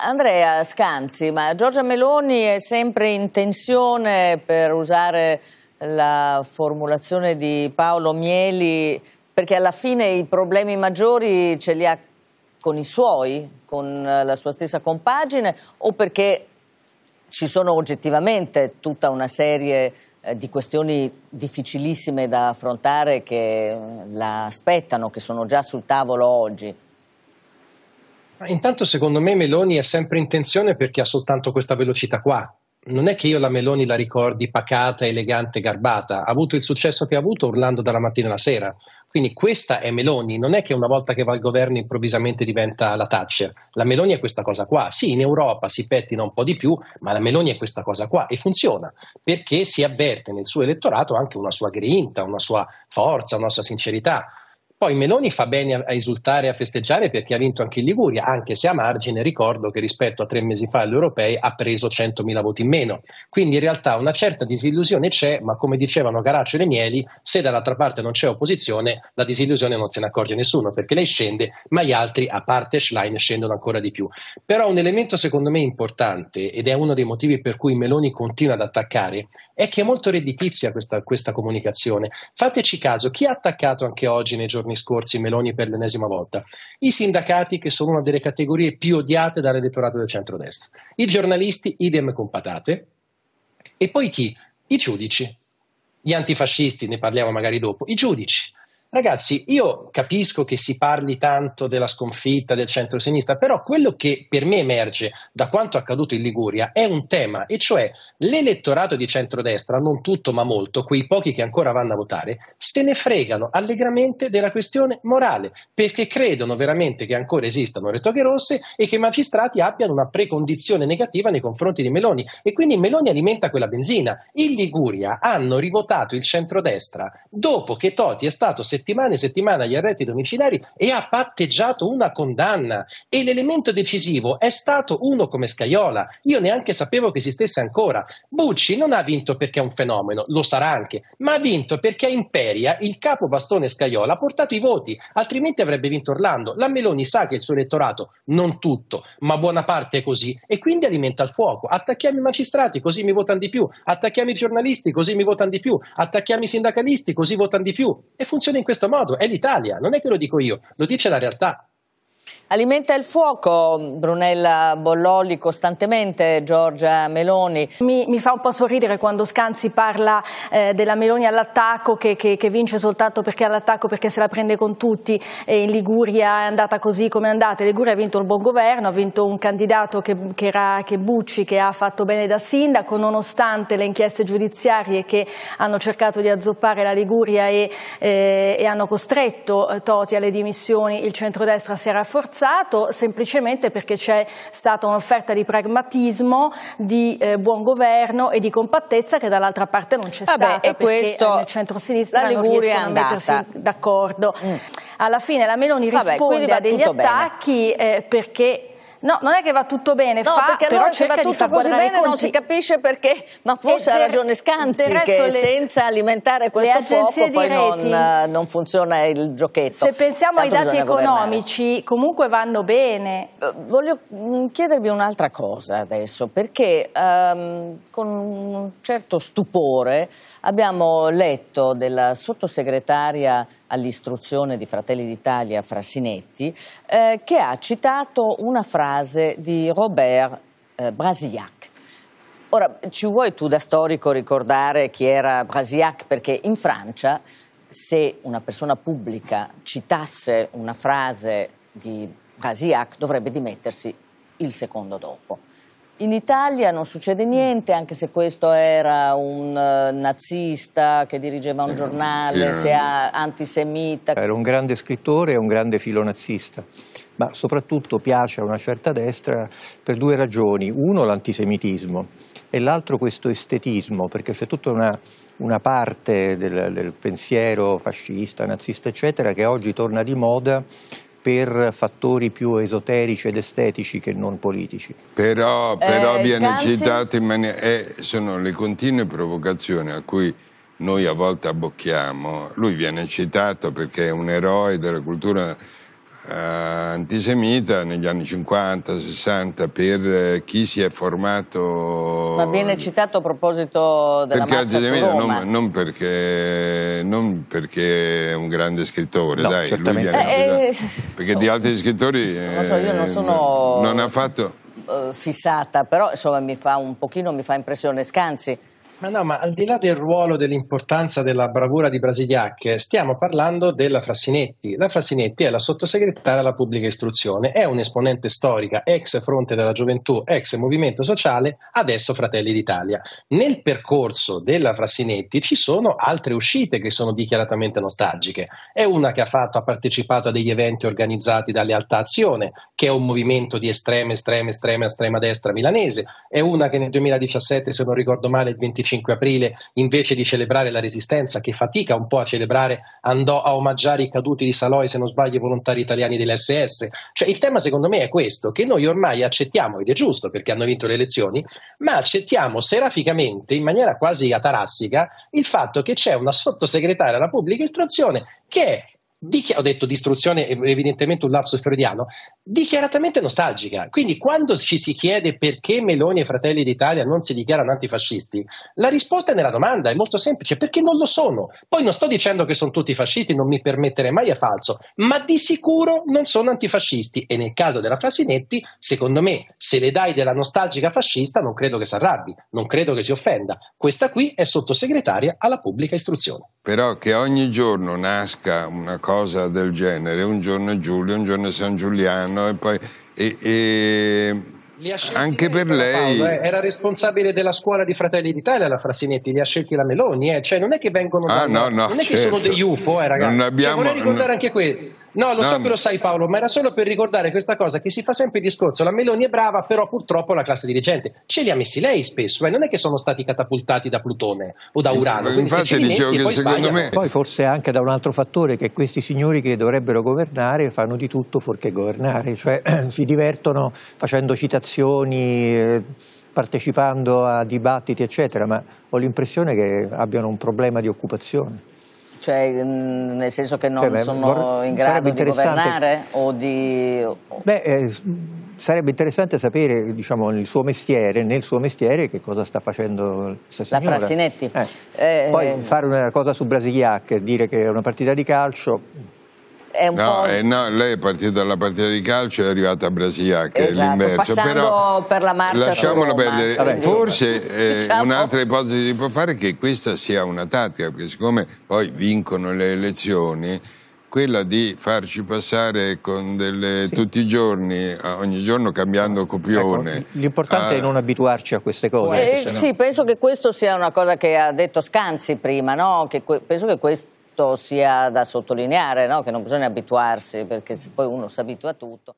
Andrea Scanzi, ma Giorgia Meloni è sempre in tensione per usare la formulazione di Paolo Mieli, perché alla fine i problemi maggiori ce li ha con i suoi, con eh, la sua stessa compagine, o perché ci sono oggettivamente tutta una serie eh, di questioni difficilissime da affrontare che eh, la aspettano, che sono già sul tavolo oggi intanto secondo me Meloni è sempre in tensione perché ha soltanto questa velocità qua. Non è che io la Meloni la ricordi pacata, elegante, garbata. Ha avuto il successo che ha avuto urlando dalla mattina alla sera. Quindi questa è Meloni. Non è che una volta che va al governo improvvisamente diventa la Thatcher. La Meloni è questa cosa qua. Sì, in Europa si pettina un po' di più, ma la Meloni è questa cosa qua e funziona perché si avverte nel suo elettorato anche una sua grinta, una sua forza, una sua sincerità. Poi Meloni fa bene a, esultare e a festeggiare perché ha vinto anche in Liguria, anche se a margine ricordo che rispetto a tre mesi fa alle europei ha preso 100.000 voti in meno. Quindi in realtà una certa disillusione c'è, ma come dicevano Garaccio e le Mieli, se dall'altra parte non c'è opposizione, la disillusione non se ne accorge nessuno perché lei scende, ma gli altri, a parte Schlein, scendono ancora di più. Però un elemento secondo me importante, ed è uno dei motivi per cui Meloni continua ad attaccare, è che è molto redditizia questa, questa comunicazione. Fateci caso, chi ha attaccato anche oggi nei giorni giorni scorsi Meloni per l'ennesima volta, i sindacati che sono una delle categorie più odiate dall'elettorato del centrodestra, i giornalisti idem con patate e poi chi? I giudici, gli antifascisti, ne parliamo magari dopo, i giudici Ragazzi, io capisco che si parli tanto della sconfitta del centro-sinistra, però quello che per me emerge da quanto accaduto in Liguria è un tema, e cioè l'elettorato di centrodestra, non tutto ma molto, quei pochi che ancora vanno a votare, se ne fregano allegramente della questione morale, perché credono veramente che ancora esistano le toghe rosse e che i magistrati abbiano una precondizione negativa nei confronti di Meloni. E quindi Meloni alimenta quella benzina. In Liguria hanno rivotato il centrodestra dopo che Toti è stato settimanato settimane e settimane agli arresti domiciliari e ha patteggiato una condanna. E l'elemento decisivo è stato uno come Scaiola. Io neanche sapevo che esistesse ancora. Bucci non ha vinto perché è un fenomeno, lo sarà anche, ma ha vinto perché a Imperia il capo bastone Scaiola ha portato i voti, altrimenti avrebbe vinto Orlando. La Meloni sa che il suo elettorato, non tutto, ma buona parte è così, e quindi alimenta il fuoco. Attacchiamo i magistrati, così mi votano di più. Attacchiamo i giornalisti, così mi votano di più. Attacchiamo i sindacalisti, così votano di più. E funziona in questo questo modo, è l'Italia, non è che lo dico io, lo dice la realtà. Alimenta il fuoco Brunella Bollolli costantemente, Giorgia Meloni. Mi, mi fa un po' sorridere quando Scanzi parla eh, della Meloni all'attacco che, che, che, vince soltanto perché all'attacco perché se la prende con tutti e in Liguria è andata così come è andata. In Liguria ha vinto il buon governo, ha vinto un candidato che, che era che Bucci che ha fatto bene da sindaco nonostante le inchieste giudiziarie che hanno cercato di azzoppare la Liguria e, eh, e hanno costretto eh, Toti alle dimissioni, il centrodestra si è rafforzato passato semplicemente perché c'è stata un'offerta di pragmatismo, di eh, buon governo e di compattezza che dall'altra parte non c'è Vabbè, stata e eh, questo, nel centro-sinistra non riescono a mettersi d'accordo. Mm. Alla fine la Meloni Vabbè, risponde a degli attacchi eh, perché No, non è che va tutto bene, no, fa, perché allora però se va tutto così bene non si capisce perché, ma forse ha ragione Scanzi che le, senza alimentare questo fuoco poi non, non, funziona il giochetto. Se pensiamo Tanto ai dati economici governare. comunque vanno bene. Eh, voglio mm, chiedervi un'altra cosa adesso, perché um, con un certo stupore abbiamo letto della sottosegretaria all'istruzione di Fratelli d'Italia, Frassinetti, eh, che ha citato una frase frase di Robert eh, Brasillac. Ora, ci vuoi tu da storico ricordare chi era Brasillac? Perché in Francia, se una persona pubblica citasse una frase di Brasillac, dovrebbe dimettersi il secondo dopo. In Italia non succede niente, anche se questo era un uh, nazista che dirigeva un giornale, era, antisemita. Era un grande scrittore e un grande filonazista ma soprattutto piace a una certa destra per due ragioni. Uno l'antisemitismo e l'altro questo estetismo, perché c'è tutta una, una parte del, del pensiero fascista, nazista, eccetera, che oggi torna di moda per fattori più esoterici ed estetici che non politici. Però, eh, però eh, viene scanzi... citato in maniera... Eh, sono le continue provocazioni a cui noi a volte abbocchiamo. Lui viene citato perché è un eroe della cultura eh, antisemita negli anni 50, 60 per eh, chi si è formato ma viene citato a proposito della perché marcia su Roma non, non, perché, non, perché è un grande scrittore no, dai, lui viene eh, citato, eh, perché so, di altri scrittori non so, io non eh, sono non ha fatto eh, fissata però insomma mi fa un pochino mi fa impressione Scanzi ma no, ma al di là del ruolo, dell'importanza della bravura di Brasiliac, stiamo parlando della Frassinetti. La Frassinetti è la sottosegretaria alla pubblica istruzione, è un'esponente storica, ex fronte della gioventù, ex movimento sociale, adesso Fratelli d'Italia. Nel percorso della Frassinetti ci sono altre uscite che sono dichiaratamente nostalgiche. È una che ha, fatto, ha partecipato a degli eventi organizzati da Lealtà Azione, che è un movimento di estrema, estrema, estrema, estrema destra milanese. È una che nel 2017, se non ricordo male, il 25 5 aprile, invece di celebrare la resistenza, che fatica un po' a celebrare, andò a omaggiare i caduti di Saloi, se non sbaglio, i volontari italiani dell'SS. Cioè il tema secondo me è questo, che noi ormai accettiamo, ed è giusto perché hanno vinto le elezioni, ma accettiamo seraficamente, in maniera quasi atarassica, il fatto che c'è una sottosegretaria alla pubblica istruzione che è dichi- ho detto distruzione, evidentemente un lapsus freudiano, dichiaratamente nostalgica. Quindi quando ci si chiede perché Meloni e Fratelli d'Italia non si dichiarano antifascisti, la risposta è nella domanda, è molto semplice, perché non lo sono. Poi non sto dicendo che sono tutti fascisti, non mi permetterei mai è falso, ma di sicuro non sono antifascisti e nel caso della Frassinetti, secondo me, se le dai della nostalgica fascista non credo che si arrabbi, non credo che si offenda. Questa qui è sottosegretaria alla pubblica istruzione. Però che ogni giorno nasca una cosa cosa del genere, un giorno è Giulio, un giorno è San Giuliano e poi... E, e anche per lei Paolo, eh. era responsabile della scuola di Fratelli d'Italia la Frassinetti li ha scelti la Meloni eh. cioè non è che vengono ah, no, no, non certo. è che sono degli certo. UFO eh, ragazzi non abbiamo, cioè, vorrei ricordare no, anche questo No, lo no, so che lo sai Paolo, ma era solo per ricordare questa cosa che si fa sempre il discorso, la Meloni è brava, però purtroppo la classe dirigente ce li ha messi lei spesso, eh? non è che sono stati catapultati da Plutone o da Urano. Infatti dicevo che poi secondo sbagliano. me... Poi forse anche da un altro fattore, che questi signori che dovrebbero governare fanno di tutto fuorché governare, cioè si divertono facendo citazioni, eh, partecipando a dibattiti eccetera, ma ho l'impressione che abbiano un problema di occupazione. Cioè, mm, nel senso che non cioè, Beh, sono vorrei, in grado di governare o di... Beh, eh, sarebbe interessante sapere diciamo, nel suo mestiere, nel suo mestiere che cosa sta facendo la Frassinetti. Eh. Eh, Poi eh, fare una cosa su Brasiliac, dire che è una partita di calcio è un no, po'... Eh, no, lei è partita dalla partita di calcio e è arrivata a Brasilia, che esatto, è l'inverso. Però per la marcia lasciamolo perdere. Vabbè, Forse eh, diciamo... un'altra ipotesi si può fare è che questa sia una tattica, perché siccome poi vincono le elezioni quella di farci passare delle, sì. tutti i giorni, ogni giorno cambiando ecco, copione. Ecco, l'importante ah. è non abituarci a queste cose. Eh, sì, no. penso che questa sia una cosa che ha detto Scanzi prima, no? che penso che questo questo sia da sottolineare, no? che non bisogna abituarsi perché poi uno si abitua a tutto.